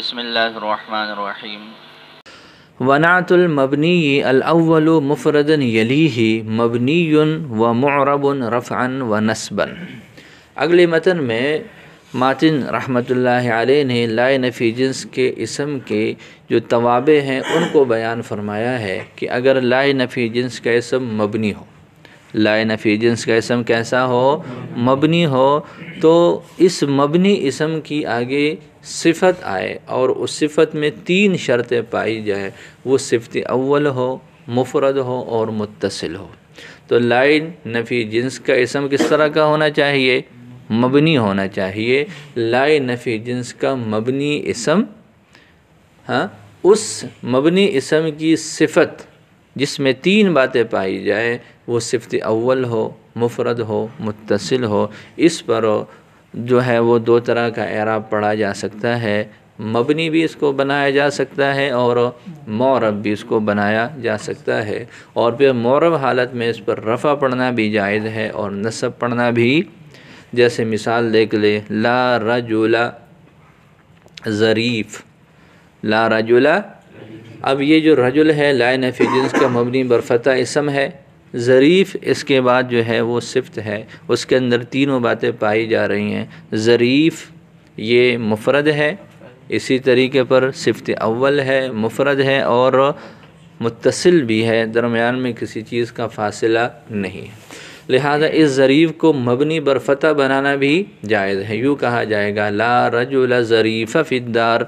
बसमीम मबनी अलावल मुफरदन यली मबनी व मरब रफ़ान व नस्बन अगले मतन में मातिन रहमत आल ने लाए नफ़ी जिन्स के इसम के जो तवाबे हैं उनको बयान फरमाया है कि अगर लाए नफ़ी जिन्स का इसम मबनी हो लाए नफ़ी जिन्स का इसम कैसा हो मबनी हो तो इस मबनी इसम की आगे सिफत आए और उस सिफत में तीन शर्तें पाई जाए वो सिफत अव्वल हो मुफरद हो और मुतसिल हो तो लाइन नफ़ी जिन्स का इसम किस तरह का होना चाहिए मबनी होना चाहिए लाए नफ़ी जिन्स का मबनी इसम हाँ उस मबनी इसम की सिफत जिसमें तीन बातें पाई जाए वो सिफत अव्वल हो मुफरद हो मुतसिल हो इस पर जो है वो दो तरह का एराब पढ़ा जा सकता है मबनी भी इसको बनाया जा सकता है और मौरब भी इसको बनाया जा सकता है और फिर मौरब हालत में इस पर रफ़ा पढ़ना भी जायज़ है और नसब पढ़ना भी जैसे मिसाल देख ले ला रजुला ज़रीफ़ ला रजुला अब ये जो रजुल है लाइन नफ़ी का मबनी बरफ़ता इसम है ज़रीफ़ इसके बाद जो है वो सिफ्त है उसके अंदर तीनों बातें पाई जा रही हैं ज़रीफ़ ये मुफरद है इसी तरीके पर सिफ्त अव्वल है मुफरद है और मुतसिल भी है दरमियान में किसी चीज़ का फ़ासला नहीं है लिहाजा इस ज़रीफ़ को मबनी बरफ़ता बनाना भी जायज़ है यूँ कहा जाएगा ला रजुल ज़रीफ़ फ़िदार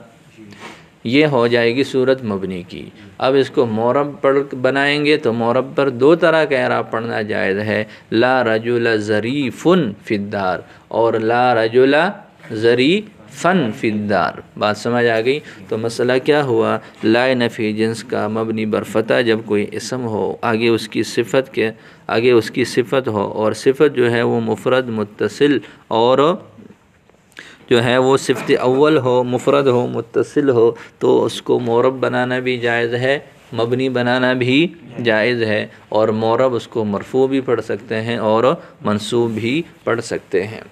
ये हो जाएगी सूरत मबनी की अब इसको मौरब पढ़ बनाएंगे तो मौरब पर दो तरह का एराब पढ़ना जायज़ है ला रजुला फ़न फिदार और ला रजुला ज़री फ़न फिदार बात समझ आ गई तो मसला क्या हुआ ला नफ़ी जिन्स का मबनी बरफ़ता जब कोई इसम हो आगे उसकी सिफत के आगे उसकी सिफत हो और सिफत जो है वो मुफरद मुतसिल और जो है वो सिफत अव्वल हो मुफरद हो मुतसिल हो तो उसको मौरब बनाना भी जायज़ है मबनी बनाना भी जायज़ है और मौरब उसको मरफू भी पढ़ सकते हैं और मनसूब भी पढ़ सकते हैं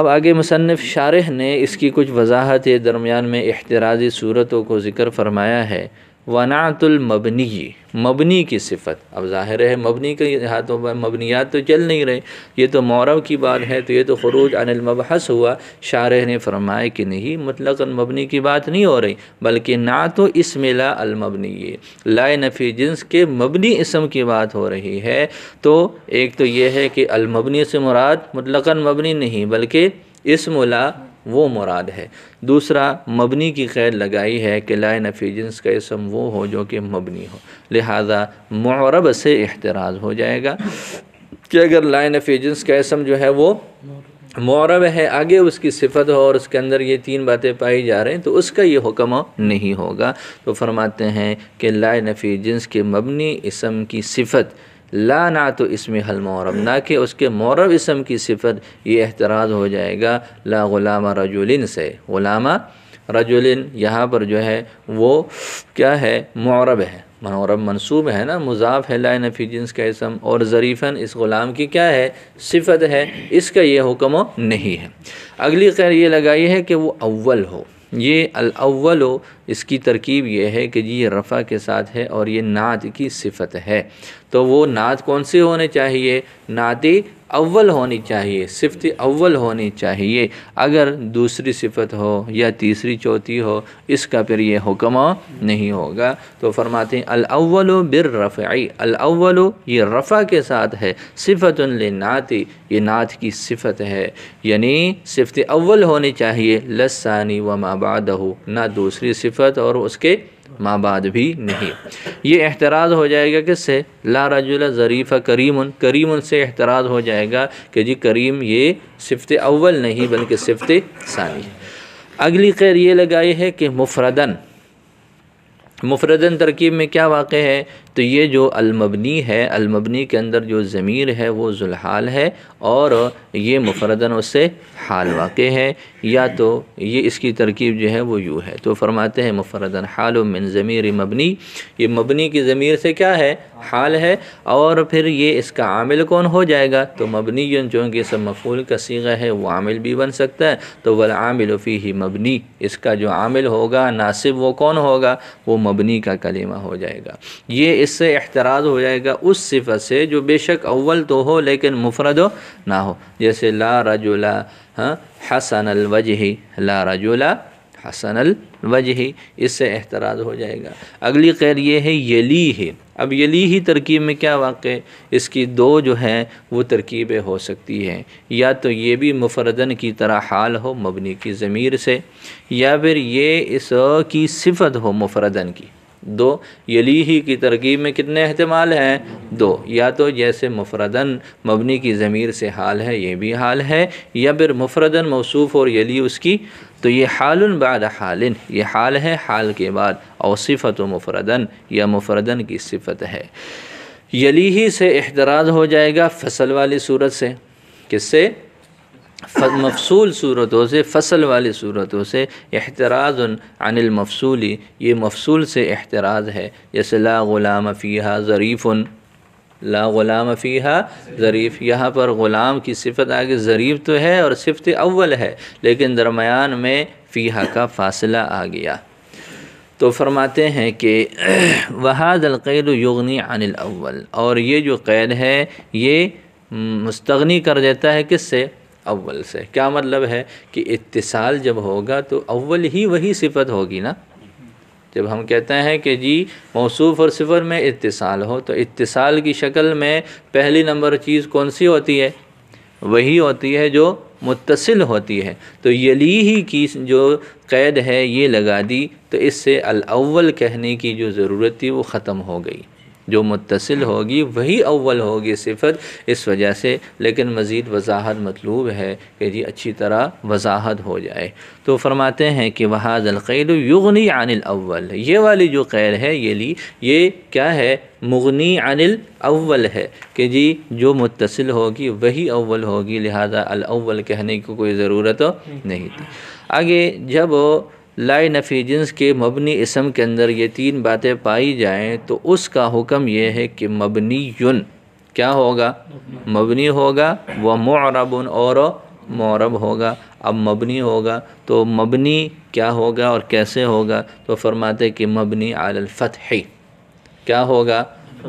अब आगे मुसनफ़ शारह ने इसकी कुछ वजाहत दरमियान में अहतराज़ी सूरतों को ज़िक्र फरमाया है वनातुलमबनी मबनी की सिफत अब ज़ाहिर है मबनी के हाथों पर मबनियात तो चल नहीं रहे ये तो मौरव की बात है तो ये तो खरूज अनिलमबहस हुआ शारह ने फरमाया कि नहीं मतलब मबनी की बात नहीं हो रही बल्कि ना तो इसमिला अलमबनी लाए नफ़ी जिन्स के मबनी इसम की बात हो रही है तो एक तो यह है कि अलमबनी से मुराद मतलब मबनी नहीं बल्कि इसमला वो मुराद है दूसरा मबनी की कैद लगाई है कि ला नफ़ी जिन्स का इसम वो हो जो कि मबनी हो लिहाजा मौरब से एहतराज हो जाएगा कि अगर ला नफ़ी जिन्स का इसम जो है वो मौरब है आगे उसकी सिफत हो और उसके अंदर ये तीन बातें पाई जा रही हैं तो उसका ये हुक्म नहीं होगा तो फरमाते हैं कि ला नफ़ी जिन्स के मबनी इसम की सिफत ला ना तो इसमें हल मौरब ना कि उसके मौरब इसम की सिफत ये एतराज़ हो जाएगा ला गुलामा रजुलिन से गुलामा रजुलिन यहाँ पर जो है वो क्या है मौरब है मौरब मनसूब है ना मुजाफ़ है ला नफ़ी जिन्स का इसम और ज़रीफ़न इस ग़ुलाम की क्या है सिफत है इसका ये हुक्म नहीं है अगली खैर ये लगाई है कि वो अव्वल हो ये अलअव्वलो इसकी तरकीब ये है कि जी ये रफ़ा के साथ है और ये नात की सिफत है तो वो नात कौन से होने चाहिए नाते अव्वल होनी चाहिए सिफत अव्वल होनी चाहिए अगर दूसरी सिफत हो या तीसरी चौथी हो इसका फिर यह हुक्म नहीं होगा तो फरमाते हैं अव्वल बिर रफाई अव्वल ये रफ़ा के साथ है सिफत नाती ये नात की सिफत है यानी सिफत अव्वल होनी चाहिए लसानी व माबाद ना दूसरी सिफत और उसके माँ बाद भी नहीं ये एतराज़ हो जाएगा किससे ला रजुल ज़रीफ़ा करीम करीम से एतराज़ हो जाएगा कि जी करीम ये सिफत अव्वल नहीं बल्कि सिफत सानी है अगली खैर ये लगाई है कि मुफरदन मुफरदन तरकीब में क्या वाक़ है तो ये जो अलमबनी है अलमबनी के अंदर जो ज़मीर है वो जुलहाल है और ये मुफरदन उससे हाल वाक़ है या तो ये इसकी तरकीब जो है वो यूँ है तो फरमाते हैं मुफरदन हाल मिन ज़मीर मबनी ये मबनी की ज़मीर से क्या है हाल है और फिर ये इसका आमिल कौन हो जाएगा तो मबनी जो कि सब मफूल का सीगा है वो आमिल भी बन सकता है तो वल आमिल फ़ी ही मबनी इसका जो आमिल होगा नासिब वो कौन होगा वो मबनी का कलीमा हो जाएगा ये इससे एहतराज हो जाएगा उस सिफत से जो बेशक अव्वल तो हो लेकिन मुफरद हो ना हो जैसे ला रजुला हाँ, हसन अलवजही ला रजुला हसन अलवजही इससे एहतराज हो जाएगा अगली खैर ये है यली ही अब यली ही तरकीब में क्या वाक़ इसकी दो जो हैं वो तरकीबें हो सकती हैं या तो ये भी मुफरदन की तरह हाल हो मबनी की ज़मीर से या फिर ये इस की सिफत हो मुफरदन की दो यली ही की तरकीब में कितने अहतमाल हैं दो या तो जैसे मुफरदन मबनी की ज़मीर से हाल है ये भी हाल है या फिर मुफरदन मौसूफ़ और यली उसकी तो ये हाल बाद हालन ये हाल है हाल के बाद और सिफत मुफरदन या मुफरदन की सिफत है यली ही से एहतराज़ हो जाएगा फसल वाली सूरत से किससे मफसूल सूरतों से फसल वाली सूरतों से अनिल अनिलमफसूली ये मफसूल से एहतराज है जैसे ला ग़ुलाम फ़ीहा ज़रीफ़ ला ग़ुलाम फ़ीहा ज़रीफ़ यहाँ पर ग़ुलाम की सिफत आगे ज़रीफ़ तो है और सिफत अव्वल है लेकिन दरमियान में फ़ीहा का फ़ासला आ गया तो फरमाते हैं कि वहादलक़ैद युगनी अनिल अव्वल और ये जो क़ैद है ये मुस्तगनी कर देता है किससे अव्वल से क्या मतलब है कि इत्तिसाल जब होगा तो अव्वल ही वही सिफत होगी ना जब हम कहते हैं कि जी मौसूफ़ और सिफर में इत्तिसाल हो तो इत्तिसाल की शक्ल में पहली नंबर चीज़ कौन सी होती है वही होती है जो मुतसिल होती है तो यली ही की जो कैद है ये लगा दी तो इससे अव्वल कहने की जो ज़रूरत थी वो ख़त्म हो गई जो मुतसिल होगी वही अव्वल होगी सिफत इस वजह से लेकिन मज़ीद वजाहत मतलूब है कि जी अच्छी तरह वजाहत हो जाए तो फरमाते हैं कि वहाँ ज़लक़ैल युगनी अनिल अव्वल ये वाली जो कैल है ये ली ये क्या है मुगनी अनिल अव्वल है कि जी जो मुतसिल होगी वही अव्वल होगी लिहाजा अल अव्वल कहने की कोई ज़रूरत नहीं थी आगे जब लाए नफ़ी जिन्स के मबनी इसम के अंदर ये तीन बातें पाई जाएँ तो उसका हुक्म यह है कि मबनी युन क्या होगा मबनी होगा व मरबन और मौरब होगा अब मबनी होगा तो मबनी क्या होगा और कैसे होगा तो फरमाते कि मबनी आलफ़तह क्या होगा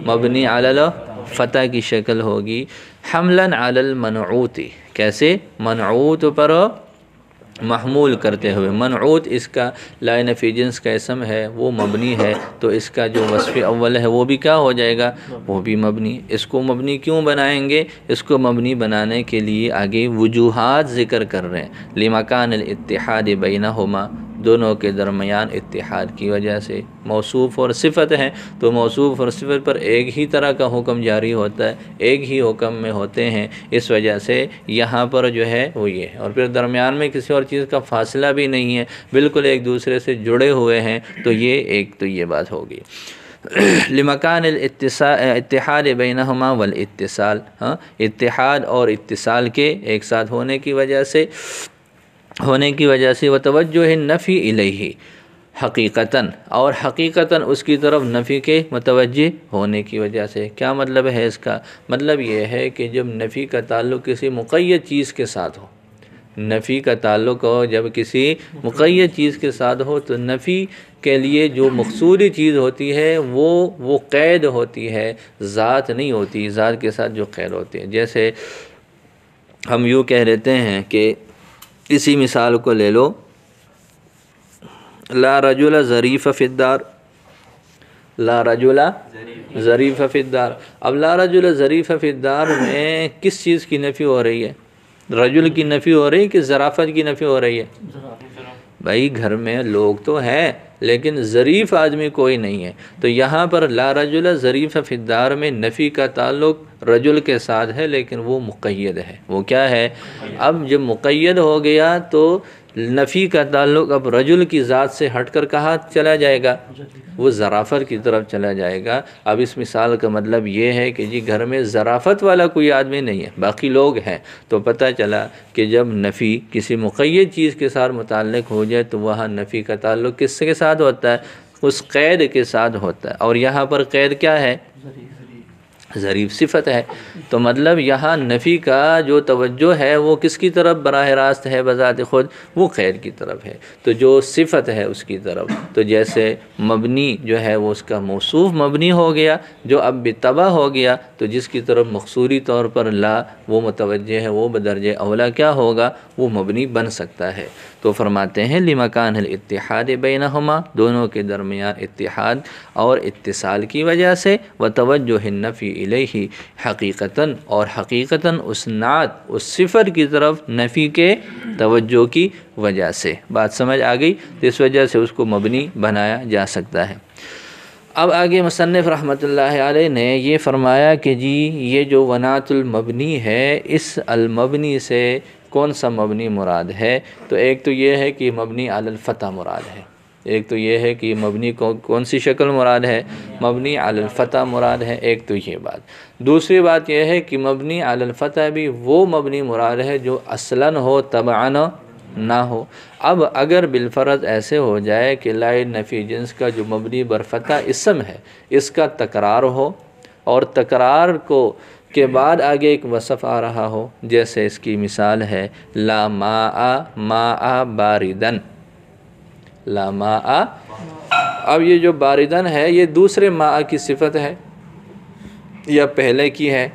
मबनी आल फ़तह की शक्ल होगी हमलन आलमनूती कैसे मनऊत पर महमूल करते हुए मनऊत इसका लाइन ऑफ एजेंस का इसम है वो मबनी है तो इसका जो वसफ़ अव्वल है वो भी क्या हो जाएगा वो भी मबनी इसको मबनी क्यों बनाएंगे इसको मबनी बनाने के लिए आगे वजूहत ज़िक्र कर रहे हैं लिमकान इतिहाद बैना दोनों के दरमियान इतिहाद की वजह से मौसूफ़ और सिफत हैं तो मौसूफ़ और सिफत पर एक ही तरह का हुक्म जारी होता है एक ही हुक्म में होते हैं इस वजह से यहाँ पर जो है वो ये है और फिर दरमियान में किसी और चीज़ का फासला भी नहीं है बिल्कुल एक दूसरे से जुड़े हुए हैं तो ये एक तो ये बात होगी लिमकान इतिहाद हमा वल इतिसाल हाँ इतिहाद और इतिसाल के एक साथ होने की वजह से होने की वजह से वह तोज्जो है नफ़ी इलेही हकीकता और हकीकता उसकी तरफ नफ़ी के मतवज होने की वजह से क्या मतलब है इसका मतलब यह है कि जब नफ़ी का ताल्लुक़ किसी मुक़ैद चीज़ के साथ हो नफ़ी का ताल्लुक़ हो जब किसी मुक़ैद चीज़ के साथ हो तो नफ़ी के लिए जो मखसूरी चीज़ होती है वो वो कैद होती है ज़ात नहीं होती ज़ात के साथ जो कैद होती है जैसे हम यूँ कह लेते हैं कि इसी मिसाल को ले लो ला रजुला ज़रीफ़ फ़िदार ला रजुला ज़रीफ़ फ़िदार अब ला रजुला ज़रीफ़ फ़िदार में किस चीज़ की नफ़ी हो रही है रजुल की नफ़ी हो रही है कि ज़राफ़त की नफ़ी हो रही है भाई घर में लोग तो हैं लेकिन ज़रीफ़ आदमी कोई नहीं है तो यहाँ पर ला रजुला ज़रीफ़ फ़िदार में नफ़ी का ताल्लुक़ रजुल के साथ है लेकिन वो मुक़ैद है वो क्या है अब जब मुक़ैद हो गया तो नफ़ी का ताल्लुक अब रजुल की ज़ात से हट कर कहाँ चला जाएगा वो ज़राफ़त की तरफ चला जाएगा अब इस मिसाल का मतलब ये है कि जी घर में ज़राफ़त वाला कोई आदमी नहीं है बाकी लोग हैं तो पता चला कि जब नफ़ी किसी मुक़ैद चीज़ के साथ मुतक हो जाए तो वहाँ नफ़ी का ताल्लुक किस के साथ होता है उस क़ैद के साथ होता है और यहाँ पर क़ैद क्या है ज़रीफ़ सिफत है तो मतलब यहाँ नफ़ी का जो तवज्जो है वो किसकी तरफ बरह रास्त है बज़ात ख़ुद वो खैर की तरफ है तो जो सिफत है उसकी तरफ तो जैसे मबनी जो है वो उसका मौसू मबनी हो गया जो अब बेतबा हो गया तो जिसकी तरफ मखसूरी तौर पर ला वो मतवज है वो बदरज अवला क्या होगा वो मबनी बन सकता है तो फरमाते हैं लिमकान इतिहाद बैनहमा दोनों के दरमियान इतिहाद और इतसाल की वजह से व तोज्जो नफ़ी इलेही हकीकता और हकीकता उस नात उस सिफर की तरफ नफ़ी के तवज्जो की वजह से बात समझ आ गई तो इस वजह से उसको मबनी बनाया जा सकता है अब आगे मुसनफ़ रहमत ने ये फ़रमाया कि जी ये जो वनातुलमबनी है इस अलमबनी से कौन सा मबनी मुराद है तो एक तो ये है कि मबनी अलफ़ा मुराद है एक तो ये है कि मबनी को कौन सी शक्ल मुराद है मबनी अलफ़तः मुराद है एक तो ये बात दूसरी बात यह है कि मबनी अलफ़तः भी वो मबनी मुराद है जो असला हो तबान ना हो अब अगर बिलफरज ऐसे हो जाए कि लाए नफ़ी जिन्स का जो मबनी बरफ़ता इसम है इसका तकरार हो और तकरार को के बाद आगे एक वसफ़ आ रहा हो जैसे इसकी मिसाल है ला मा आ मा आ बारिदन ला मा आ अब ये जो बारिदन है ये दूसरे मा की सिफत है या पहले की है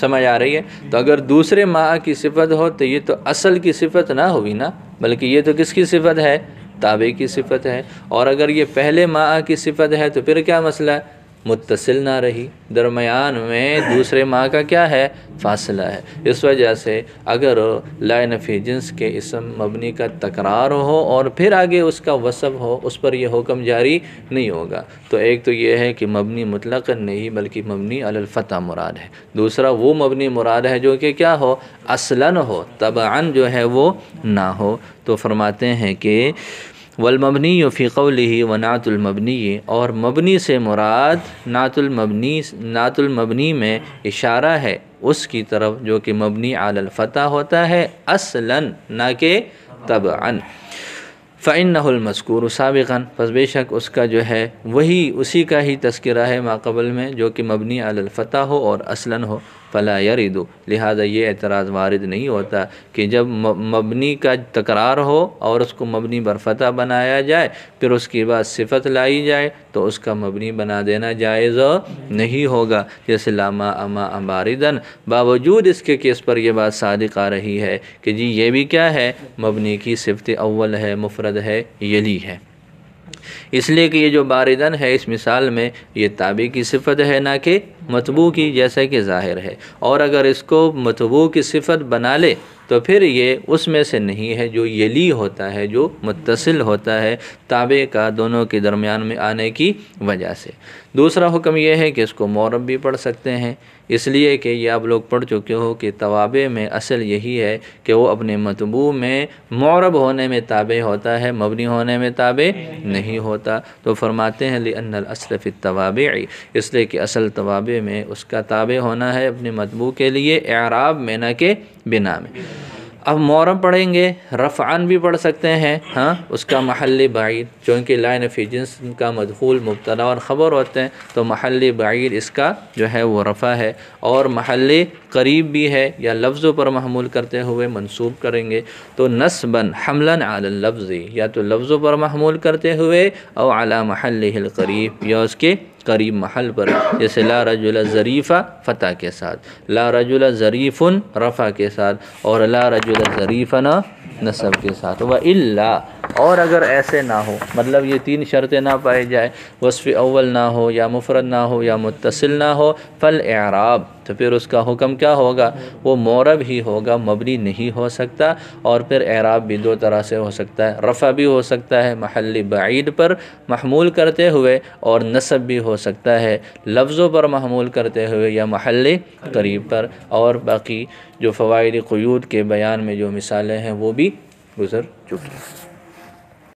समझ आ रही है तो अगर दूसरे मा की सिफत हो तो ये तो असल की सिफत ना हुई ना बल्कि ये तो किसकी सिफत है ताबे की सिफत है और अगर ये पहले माँ की सिफत है तो फिर क्या मसला है मुतसिल ना रही दरमियान में दूसरे माह का क्या है फासला है इस वजह से अगर ला नफ़ी जिन्स के इसम मबनी का तकरार हो और फिर आगे उसका वसब हो उस पर यह हुक्म जारी नहीं होगा तो एक तो यह है कि मबनी मुतलक नहीं बल्कि मबनी अलफ़ता मुराद है दूसरा वो मबनी मुराद है जो कि क्या हो असलन हो तबान जो है वो ना हो तो फरमाते हैं कि वलमबनी फ़ी ही व नातुलमबनी और मबनी से मुराद नातुलमबनी नातुलमबनी में इशारा है उसकी तरफ जो कि मबनी आलफ़त होता है असलन ना के तबअन फ़ैनहुलमस्कूर सबक़ा बस बेशक उसका जो है वही उसी का ही तस्करा है माकबल में जो कि मबनी आलफ़त हो और असलन हो फ़ला यरिदो लिहाजा ये एतराज़ वारद नहीं होता कि जब मबनी का तकरार हो और उसको मबनी बरफ़ता बनाया जाए फिर उसके बाद सिफत लाई जाए तो उसका मबनी बना देना जायज़ नहीं होगा जैसे लामा अमा अबारदन बावजूद इसके केस पर यह बात सादिक आ रही है कि जी ये भी क्या है मबनी की सिफत अव्वल है मुफरद है यली है इसलिए कि ये जो बारिदन है इस मिसाल में ये ताबे की सिफत है ना कि मतबू की जैसे कि ज़ाहिर है और अगर इसको मतबू की सिफत बना ले तो फिर ये उसमें से नहीं है जो यली होता है जो मुतसिल होता है ताबे का दोनों के दरमियान में आने की वजह से दूसरा हुक्म यह है कि इसको मौरब भी पढ़ सकते हैं इसलिए कि ये आप लोग पढ़ चुके हो कि तवाबे में असल यही है कि वो अपने मतबू में मौरब होने में ताबे होता है मबनी होने में ताबे नहीं होता तो फरमाते हैं लिअनल असरफ़ तवाबे इसलिए कि असल तवाबे में उसका ताबे होना है अपने मतबू के लिए एराब में न के बिना में अब मोरम पढ़ेंगे रफ़ान भी पढ़ सकते हैं हाँ उसका महल बाइर जो लाइन ऑफ जिन्स का मदखूल मुबतला और ख़बर होते हैं तो महल बाइर इसका जो है वो रफ़ा है और महल करीब भी है या लफ्ज़ों पर महमूल करते हुए मनसूब करेंगे तो नस्बन हमलन लफ्ज़ी या तो लफ्ज़ों पर महमूल करते हुए और अला महल करीब या उसके करीब महल पर जैसे ला रजुल ज़रीफ़ा फ़तह के साथ ला रजुल ज़रीफ़ुन रफ़ा के साथ और ला रजुल ज़रीफ़ना नसब के साथ व इल्ला और अगर ऐसे ना हो मतलब ये तीन शर्तें ना पाई जाए वसफ़ अव्वल ना हो या मुफरत ना हो या मुतसिल ना हो फल एराब तो फिर उसका हुक्म क्या होगा वो मौरब ही होगा मबनी नहीं हो सकता और फिर एराब भी दो तरह से हो सकता है रफ़ा भी हो सकता है महल बाइद पर महमूल करते हुए और नसब भी हो सकता है लफ्ज़ों पर महमूल करते हुए या महल करीब पर और बाकी जो फ़वाद क्यूद के बयान में जो मिसालें हैं वो भी गुज़र चुकी हैं